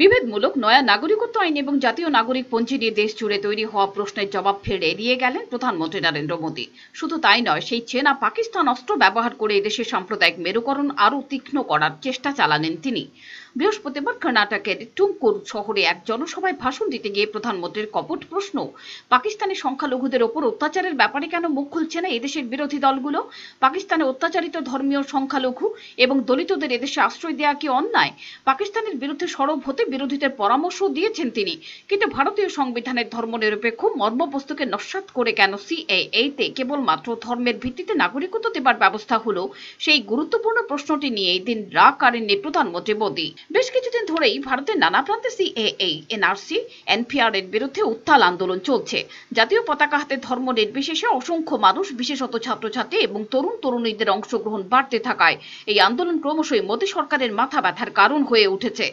বিভেদমূলক নয়া নাগরিকত্ব আইন এবং জাতীয় নাগরিক পঞ্জি নিয়ে দেশ জুড়ে তৈরি হওয়া প্রশ্নের জবাব ফের এড়িয়ে গেলেন প্রধানমন্ত্রী নরেন্দ্র মোদী শুধু তাই নয় সেই চেনা পাকিস্তান অস্ত্র ব্যবহার করে এদেশের সাম্প্রদায়িক মেরুকরণ আরও তীক্ষ্ণ করার চেষ্টা চালালেন তিনি বৃহস্পতিবার কর্ণাটকের টুমকুর শহরে এক জনসভায় ভাষণ দিতে গিয়ে প্রধানমন্ত্রীর কপট প্রশ্ন পাকিস্তানি সংখ্যালঘুদের ওপর অত্যাচারের ব্যাপারে কেন মুখ খুলছে না এদেশের বিরোধী দলগুলো পাকিস্তানে অত্যাচারিত ধর্মীয় সংখ্যালঘু এবং দলিতদের এদেশে আশ্রয় দেওয়া কি অন্যায় পাকিস্তানের বিরুদ্ধে সরব হতে বিরোধীদের পরামর্শ দিয়েছেন তিনি কিন্তু ভারতীয় সংবিধানের ধর্মনিরপেক্ষ মর্মবস্তুকে নস্বাত করে কেন সিএএতে কেবলমাত্র ধর্মের ভিত্তিতে নাগরিকত্ব দেবার ব্যবস্থা হলো সেই গুরুত্বপূর্ণ প্রশ্নটি নিয়ে দিন রাগ কারেননি প্রধানমন্ত্রী মোদী Biscuit ধরেই ভারতের নানা প্রান্তে সিএএ এনআরসি এনপিআর এর বিরুদ্ধে উত্তাল আন্দোলন চলছে জাতীয় পতাকা হাতে ধর্ম নির্বিশেষে অসংখ্য মানুষ বিশেষত ছাত্রছাত্রী এবং তরুণ তরুণীদের অংশগ্রহণ বাড়তে থাকায় এই আন্দোলন ক্রমশই মোদী সরকারের মাথা ব্যথার কারণ হয়ে উঠেছে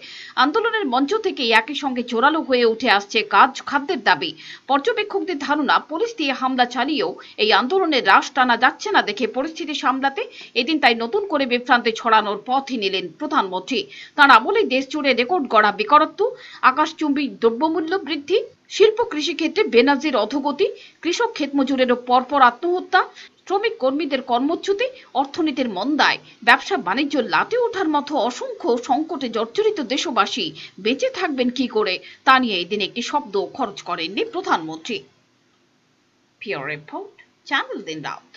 আন্দোলনের মঞ্চ থেকে একই সঙ্গে জোরালো হয়ে উঠে আসছে কাজ খাদ্যের দাবি পর্যবেক্ষকদের ধারণা পুলিশ দিয়ে হামলা চালিয়েও এই আন্দোলনের রাশ টানা যাচ্ছে না দেখে পরিস্থিতি সামলাতে এদিন তাই নতুন করে বিভ্রান্তি ছড়ানোর পথই নিলেন প্রধানমন্ত্রী তাঁর আমলে দেশ জুড়ে বছরে রেকর্ড গড়া বেকারত্ব আকাশচুম্বী দ্রব্যমূল্য বৃদ্ধি শিল্প কৃষিক্ষেত্রে বেনাজির অধগতি কৃষক ক্ষেত ক্ষেতমজুরেরও পরপর আত্মহত্যা শ্রমিক কর্মীদের কর্মচ্যুতি অর্থনীতির মন্দায় ব্যবসা বাণিজ্য লাটে ওঠার মতো অসংখ্য সংকটে জর্জরিত দেশবাসী বেঁচে থাকবেন কি করে তা নিয়ে এই দিন একটি শব্দ খরচ করেননি প্রধানমন্ত্রী রিপোর্ট চ্যানেল দিন রাউত